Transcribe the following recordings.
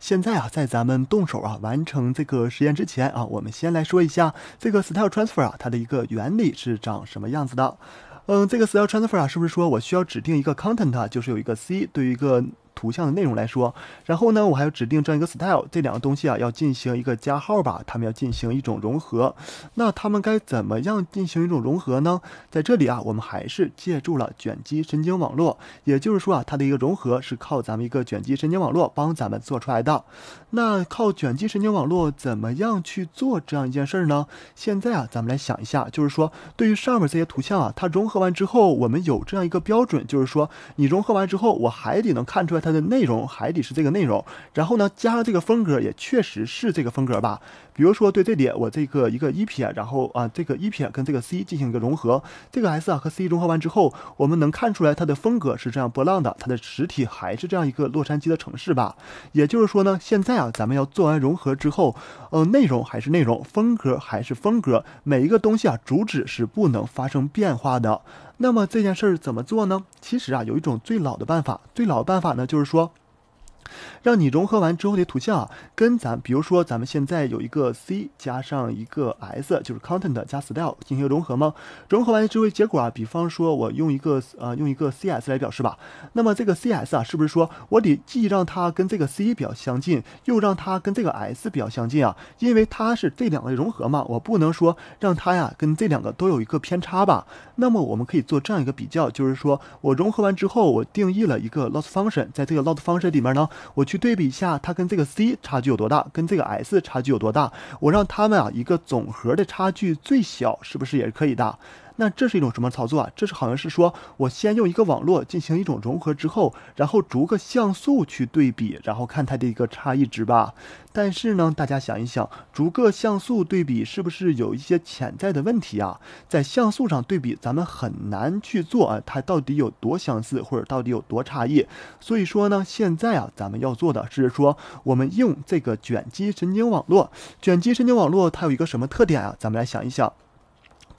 现在啊，在咱们动手啊完成这个实验之前啊，我们先来说一下这个 style transfer 啊，它的一个原理是长什么样子的。嗯，这个 style transfer 啊，是不是说我需要指定一个 content，就是有一个 c 对于一个。图像的内容来说，然后呢，我还要指定这样一个 style，这两个东西啊要进行一个加号吧，它们要进行一种融合。那它们该怎么样进行一种融合呢？在这里啊，我们还是借助了卷积神经网络，也就是说啊，它的一个融合是靠咱们一个卷积神经网络帮咱们做出来的。那靠卷积神经网络怎么样去做这样一件事儿呢？现在啊，咱们来想一下，就是说对于上面这些图像啊，它融合完之后，我们有这样一个标准，就是说你融合完之后，我还得能看出来它。的内容还得是这个内容，然后呢，加上这个风格也确实是这个风格吧。比如说，对这点我这个一个一撇，然后啊，这个一撇跟这个 C 进行一个融合，这个 S 啊和 C 融合完之后，我们能看出来它的风格是这样波浪的，它的实体还是这样一个洛杉矶的城市吧。也就是说呢，现在啊，咱们要做完融合之后，呃，内容还是内容，风格还是风格，每一个东西啊，主旨是不能发生变化的。那么这件事儿怎么做呢？其实啊，有一种最老的办法，最老的办法呢，就是说。让你融合完之后的图像啊，跟咱比如说咱们现在有一个 C 加上一个 S，就是 content 加 style 进行融合吗？融合完之后结果啊，比方说我用一个呃用一个 C S 来表示吧，那么这个 C S 啊，是不是说我得既让它跟这个 C 比较相近，又让它跟这个 S 比较相近啊？因为它是这两个融合嘛，我不能说让它呀跟这两个都有一个偏差吧？那么我们可以做这样一个比较，就是说我融合完之后，我定义了一个 loss function，在这个 loss function 里面呢。我去对比一下，它跟这个 C 差距有多大，跟这个 S 差距有多大。我让它们啊，一个总和的差距最小，是不是也是可以的？那这是一种什么操作啊？这是好像是说我先用一个网络进行一种融合之后，然后逐个像素去对比，然后看它的一个差异值吧。但是呢，大家想一想，逐个像素对比是不是有一些潜在的问题啊？在像素上对比，咱们很难去做啊，它到底有多相似或者到底有多差异。所以说呢，现在啊，咱们要做的是说，我们用这个卷积神经网络。卷积神经网络它有一个什么特点啊？咱们来想一想。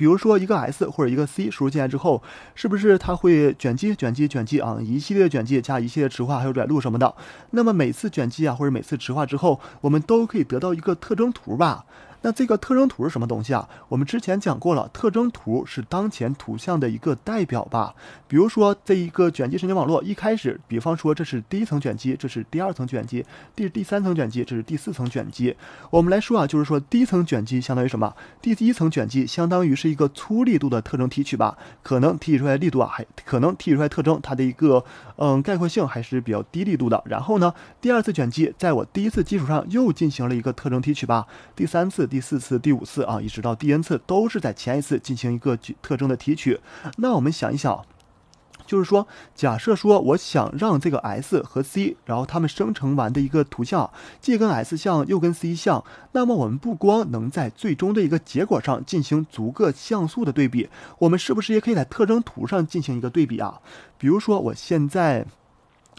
比如说一个 S 或者一个 C 输入进来之后，是不是它会卷积卷积卷积啊，一系列卷积加一系列池化，还有转录什么的？那么每次卷积啊，或者每次池化之后，我们都可以得到一个特征图吧？那这个特征图是什么东西啊？我们之前讲过了，特征图是当前图像的一个代表吧。比如说这一个卷积神经网络，一开始，比方说这是第一层卷积，这是第二层卷积，第第三层卷积，这是第四层卷积。我们来说啊，就是说第一层卷积相当于什么？第一层卷积相当于是一个粗粒度的特征提取吧，可能提取出来粒度啊，还可能提取出来特征，它的一个嗯概括性还是比较低粒度的。然后呢，第二次卷积，在我第一次基础上又进行了一个特征提取吧，第三次。第四次、第五次啊，一直到第 n 次，都是在前一次进行一个特征的提取。那我们想一想，就是说，假设说我想让这个 s 和 c，然后它们生成完的一个图像，既跟 s 像又跟 c 像，那么我们不光能在最终的一个结果上进行逐个像素的对比，我们是不是也可以在特征图上进行一个对比啊？比如说，我现在。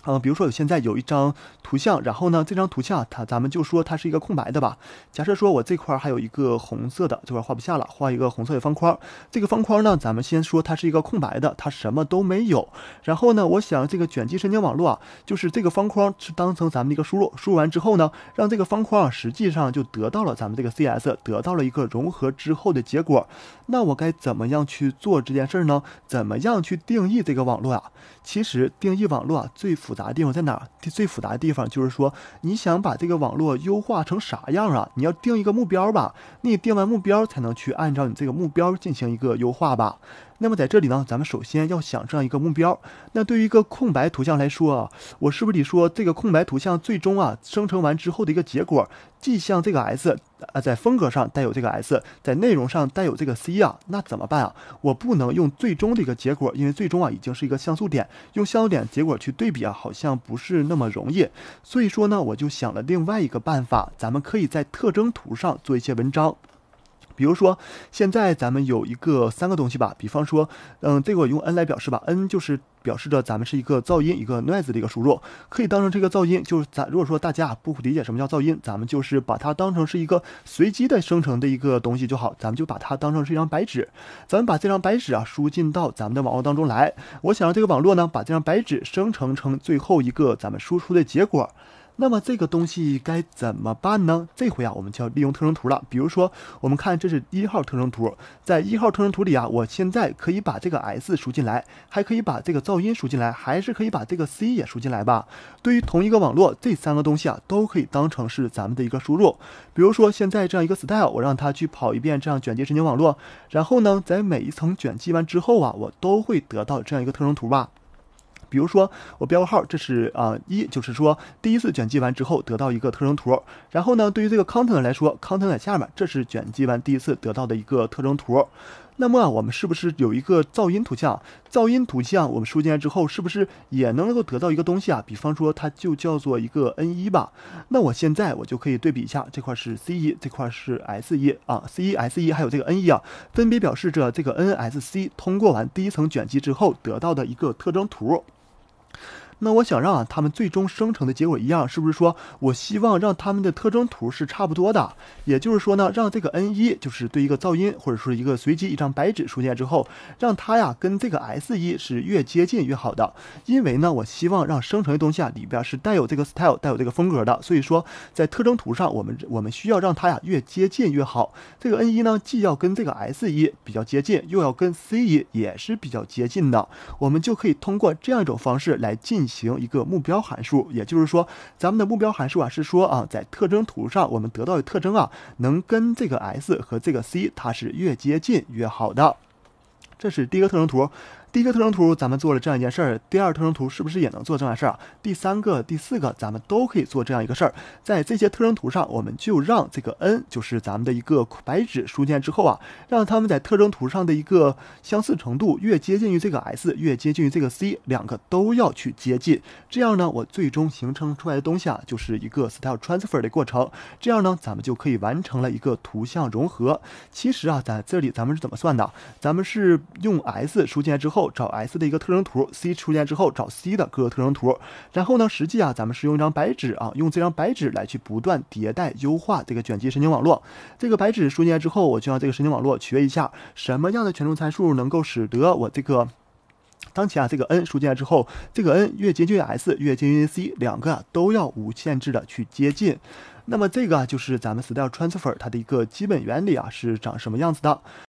嗯，比如说我现在有一张图像，然后呢，这张图像它咱们就说它是一个空白的吧。假设说我这块儿还有一个红色的，这块儿画不下了，画一个红色的方框。这个方框呢，咱们先说它是一个空白的，它什么都没有。然后呢，我想这个卷积神经网络啊，就是这个方框是当成咱们的一个输入，输入完之后呢，让这个方框实际上就得到了咱们这个 CS 得到了一个融合之后的结果。那我该怎么样去做这件事儿呢？怎么样去定义这个网络啊？其实定义网络啊，最复复杂地方在哪儿？最复杂的地方就是说，你想把这个网络优化成啥样啊？你要定一个目标吧，你定完目标才能去按照你这个目标进行一个优化吧。那么在这里呢，咱们首先要想这样一个目标。那对于一个空白图像来说啊，我是不是得说这个空白图像最终啊生成完之后的一个结果，既像这个 S。呃，在风格上带有这个 S，在内容上带有这个 C 啊，那怎么办啊？我不能用最终的一个结果，因为最终啊已经是一个像素点，用像素点结果去对比啊，好像不是那么容易。所以说呢，我就想了另外一个办法，咱们可以在特征图上做一些文章。比如说，现在咱们有一个三个东西吧，比方说，嗯，这个用 n 来表示吧，n 就是表示着咱们是一个噪音，一个 noise 的一个输入，可以当成这个噪音。就是咱如果说大家啊不理解什么叫噪音，咱们就是把它当成是一个随机的生成的一个东西就好。咱们就把它当成是一张白纸，咱们把这张白纸啊输进到咱们的网络当中来。我想让这个网络呢，把这张白纸生成成最后一个咱们输出的结果。那么这个东西该怎么办呢？这回啊，我们就要利用特征图了。比如说，我们看这是一号特征图，在一号特征图里啊，我现在可以把这个 S 输进来，还可以把这个噪音输进来，还是可以把这个 C 也输进来吧？对于同一个网络，这三个东西啊，都可以当成是咱们的一个输入。比如说，现在这样一个 style，我让它去跑一遍这样卷积神经网络，然后呢，在每一层卷积完之后啊，我都会得到这样一个特征图吧。比如说，我标个号，这是啊一，就是说第一次卷积完之后得到一个特征图。然后呢，对于这个 content 来说，content 在下面，这是卷积完第一次得到的一个特征图。那么我们是不是有一个噪音图像？噪音图像我们输进来之后，是不是也能够得到一个东西啊？比方说它就叫做一个 n 一吧。那我现在我就可以对比一下，这块是 c 一，这块是 s 一啊，c 一 s 一还有这个 n 一啊，分别表示着这个 nsc 通过完第一层卷积之后得到的一个特征图。那我想让他们最终生成的结果一样，是不是说我希望让他们的特征图是差不多的？也就是说呢，让这个 n 一就是对一个噪音或者说一个随机一张白纸出现之后，让它呀跟这个 s 一是越接近越好的。因为呢，我希望让生成的东西啊里边是带有这个 style、带有这个风格的，所以说在特征图上我们我们需要让它呀越接近越好。这个 n 一呢既要跟这个 s 一比较接近又要跟 c 一也是比较接近的。我们就可以通过这样一种方式来进行。行一个目标函数，也就是说，咱们的目标函数啊是说啊，在特征图上我们得到的特征啊，能跟这个 S 和这个 C 它是越接近越好的，这是第一个特征图。第一个特征图咱们做了这样一件事儿，第二特征图是不是也能做这样事儿啊？第三个、第四个咱们都可以做这样一个事儿，在这些特征图上，我们就让这个 n 就是咱们的一个白纸输进来之后啊，让它们在特征图上的一个相似程度越接近于这个 s，越接近于这个 c，两个都要去接近。这样呢，我最终形成出来的东西啊，就是一个 style transfer 的过程。这样呢，咱们就可以完成了一个图像融合。其实啊，在这里咱们是怎么算的？咱们是用 s 输进来之后。找 S 的一个特征图，C 出现之后找 C 的各个特征图。然后呢，实际啊，咱们是用一张白纸啊，用这张白纸来去不断迭代优化这个卷积神经网络。这个白纸输进来之后，我就让这个神经网络学一下什么样的权重参数能够使得我这个，当前啊这个 n 输进来之后，这个 n 越接近 s，越接近 c，两个啊都要无限制的去接近。那么这个就是咱们 Style Transfer 它的一个基本原理啊，是长什么样子的。